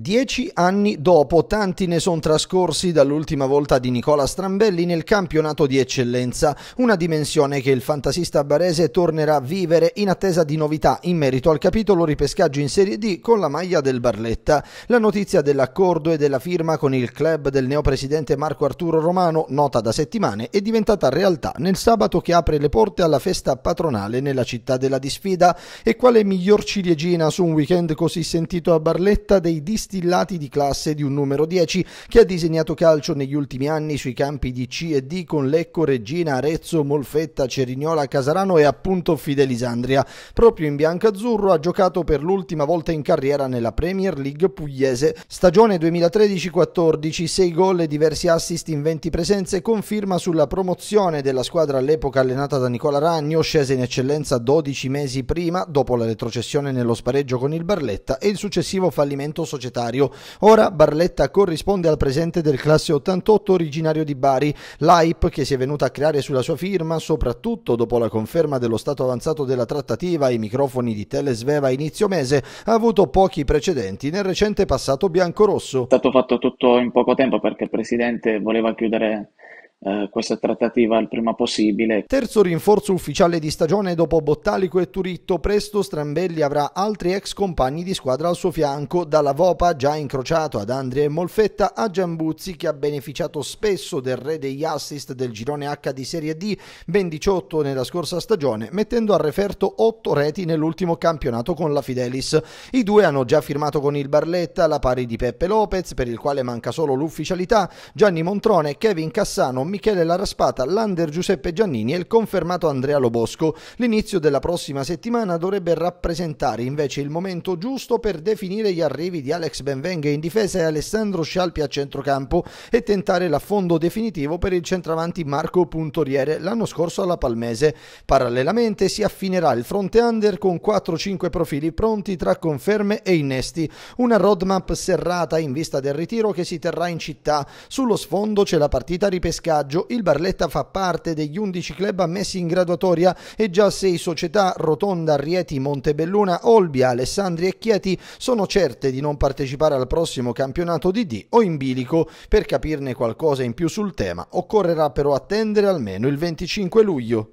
Dieci anni dopo, tanti ne sono trascorsi dall'ultima volta di Nicola Strambelli nel campionato di eccellenza, una dimensione che il fantasista barese tornerà a vivere in attesa di novità in merito al capitolo ripescaggio in Serie D con la maglia del Barletta. La notizia dell'accordo e della firma con il club del neopresidente Marco Arturo Romano, nota da settimane, è diventata realtà nel sabato che apre le porte alla festa patronale nella città della disfida. E quale miglior ciliegina su un weekend così sentito a Barletta dei distanti distillati di classe di un numero 10 che ha disegnato calcio negli ultimi anni sui campi di C e D con Lecco, Regina, Arezzo, Molfetta, Cerignola, Casarano e appunto Fidelisandria. Proprio in biancazzurro ha giocato per l'ultima volta in carriera nella Premier League pugliese. Stagione 2013-14, 6 gol e diversi assist in 20 presenze conferma sulla promozione della squadra all'epoca allenata da Nicola Ragno, scesa in eccellenza 12 mesi prima dopo la retrocessione nello spareggio con il Barletta e il successivo fallimento societario volontario. Ora Barletta corrisponde al presente del classe 88 originario di Bari, L'hype che si è venuta a creare sulla sua firma soprattutto dopo la conferma dello stato avanzato della trattativa ai microfoni di Telesveva a inizio mese, ha avuto pochi precedenti nel recente passato bianco-rosso. È stato fatto tutto in poco tempo perché il presidente voleva chiudere eh, questa trattativa il prima possibile. Terzo rinforzo ufficiale di stagione dopo Bottalico e Turitto, presto Strambelli avrà altri ex compagni di squadra al suo fianco, dalla Vopa già incrociato ad Andrea e Molfetta a Giambuzzi che ha beneficiato spesso del re degli assist del girone H di Serie D, ben 18 nella scorsa stagione, mettendo a referto 8 reti nell'ultimo campionato con la Fidelis. I due hanno già firmato con il Barletta la pari di Peppe Lopez, per il quale manca solo l'ufficialità, Gianni Montrone, Kevin Cassano, Michele Laraspata, l'under Giuseppe Giannini e il confermato Andrea Lobosco. L'inizio della prossima settimana dovrebbe rappresentare invece il momento giusto per definire gli arrivi di Alex Benvenga in difesa e Alessandro Scialpi a centrocampo e tentare l'affondo definitivo per il centravanti Marco Puntoriere l'anno scorso alla Palmese. Parallelamente si affinerà il fronte under con 4-5 profili pronti tra conferme e innesti, una roadmap serrata in vista del ritiro che si terrà in città. Sullo sfondo c'è la partita ripescata vantaggio, il Barletta fa parte degli 11 club ammessi in graduatoria e già 6 società Rotonda, Rieti, Montebelluna, Olbia, Alessandria e Chieti sono certe di non partecipare al prossimo campionato di D o in bilico. Per capirne qualcosa in più sul tema occorrerà però attendere almeno il 25 luglio.